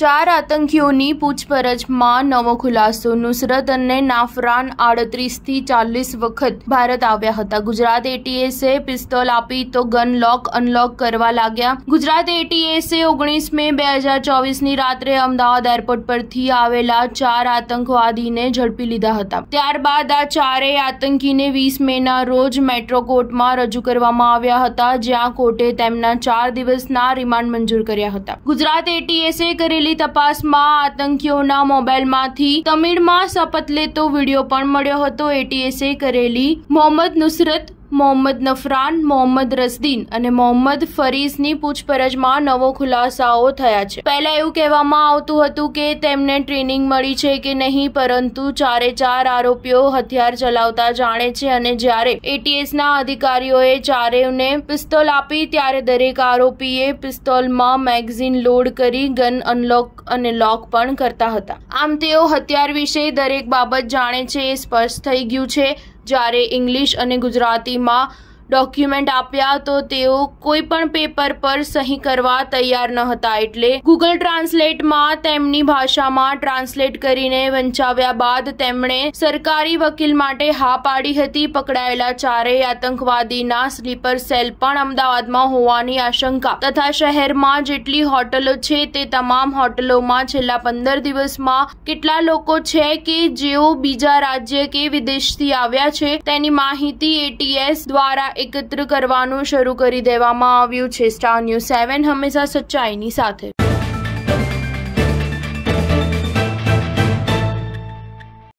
ચાર આતંકીઓની પૂછપરછમાં નવો ખુલાસો નુસરત અને નાફરાન આડત્રીસથી ચાલીસ વખત ભારત આવ્યા હતા ગુજરાત એટીએસે પિસ્તોલ આપી તો ગન લોક અનલોક કરવા લાગ્યા ગુજરાત એટીએસે ઓગણીસ મે બે હજાર ચોવીસની રાત્રે અમદાવાદ એરપોર્ટ પરથી આવેલા ચાર આતંકવાદીને ઝડપી લીધા હતા ત્યારબાદ આ ચારેય આતંકીને વીસ મેના રોજ મેટ્રો કોર્ટમાં રજૂ કરવામાં આવ્યા હતા જ્યાં કોર્ટે તેમના ચાર દિવસના રિમાન્ડ મંજૂર કર્યા હતા ગુજરાત એટીએસે કરેલી કરેલી તપાસમાં આતંકીઓના મોબાઈલમાંથી તમિળમાં શપથ લેતો વિડીયો પણ મળ્યો હતો એટીએસએ કરેલી મોહમ્મદ નુસરત મોહમ્મદ નફરાન મોહમ્મદ રસદીન અને મોહમ્મદ ફરીઝની પૂછપરછમાં નવો ખુલાસાઓ થયા છે પહેલા એવું કહેવામાં આવતું હતું કે તેમને ટ્રેનિંગ મળી છે કે નહીં પરંતુ ચારે ચાર આરોપીઓ હથિયાર ચલાવતા જાણે છે અને જ્યારે એટીએસના અધિકારીઓએ ચારેને પિસ્તોલ આપી ત્યારે દરેક આરોપીએ પિસ્તોલમાં મેગઝીન લોડ કરી ગન અનલોક અને લોક પણ કરતા હતા આમ તેઓ હથિયાર વિશે દરેક બાબત જાણે છે એ સ્પષ્ટ થઈ ગયું છે જ્યારે ઇંગ્લિશ અને ગુજરાતીમાં ડોક્યુમેન્ટ આપ્યા તો તેઓ કોઈ પણ પેપર પર સહી કરવા તૈયાર ન હતા એટલે ગૂગલ ટ્રાન્સલેટમાં તેમની ભાષામાં ટ્રાન્સલેટ કરીને વંચાવ્યા બાદ તેમણે સરકારી વકીલ માટે હા પાડી હતી પકડાયેલા ચારેય આતંકવાદીના સ્લીપર સેલ પણ અમદાવાદમાં હોવાની આશંકા તથા શહેરમાં જેટલી હોટલો છે તે તમામ હોટલોમાં છેલ્લા પંદર દિવસમાં કેટલા લોકો છે કે જેઓ બીજા રાજ્ય કે વિદેશથી આવ્યા છે તેની માહિતી એટીએસ દ્વારા એકત્ર કરવાનું શરૂ કરી દેવામાં આવ્યું છે સ્ટાર ન્યૂઝ સેવન હંમેશા સચ્ચાઈની સાથે